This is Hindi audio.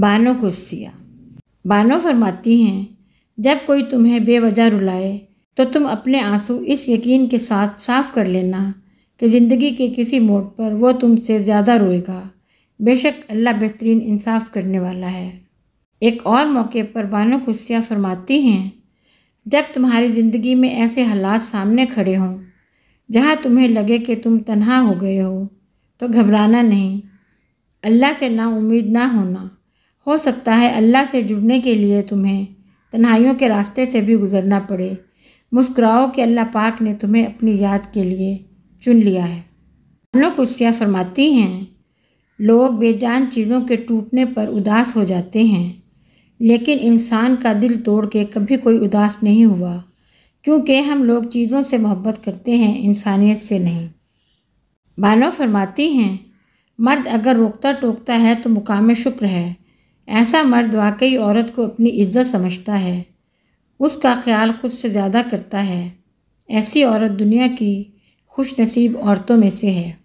बानो कुर्सिया बानो फरमाती हैं जब कोई तुम्हें बेवजह रुलाए तो तुम अपने आंसू इस यकीन के साथ साफ कर लेना कि ज़िंदगी के किसी मोड़ पर वो तुमसे ज़्यादा रोएगा बेशक अल्लाह बेहतरीन इंसाफ करने वाला है एक और मौके पर बानो कुस्या फरमाती हैं जब तुम्हारी ज़िंदगी में ऐसे हालात सामने खड़े हों जहाँ तुम्हें लगे कि तुम तनहा हो गए हो तो घबराना नहीं अल्लाह से ना उम्मीद ना होना हो सकता है अल्लाह से जुड़ने के लिए तुम्हें तन्हाइयों के रास्ते से भी गुज़रना पड़े मुस्कुराओ कि अल्लाह पाक ने तुम्हें अपनी याद के लिए चुन लिया है अनो कुस्या फरमाती हैं लोग बेजान चीज़ों के टूटने पर उदास हो जाते हैं लेकिन इंसान का दिल तोड़ के कभी कोई उदास नहीं हुआ क्योंकि हम लोग चीज़ों से मोहब्बत करते हैं इंसानियत से नहीं बानो फरमाती हैं मर्द अगर रोकता टोकता है तो मुकाम शुक्र है ऐसा मर्द वाकई औरत को अपनी इज्जत समझता है उसका ख्याल खुद से ज़्यादा करता है ऐसी औरत दुनिया की खुश नसीब औरतों में से है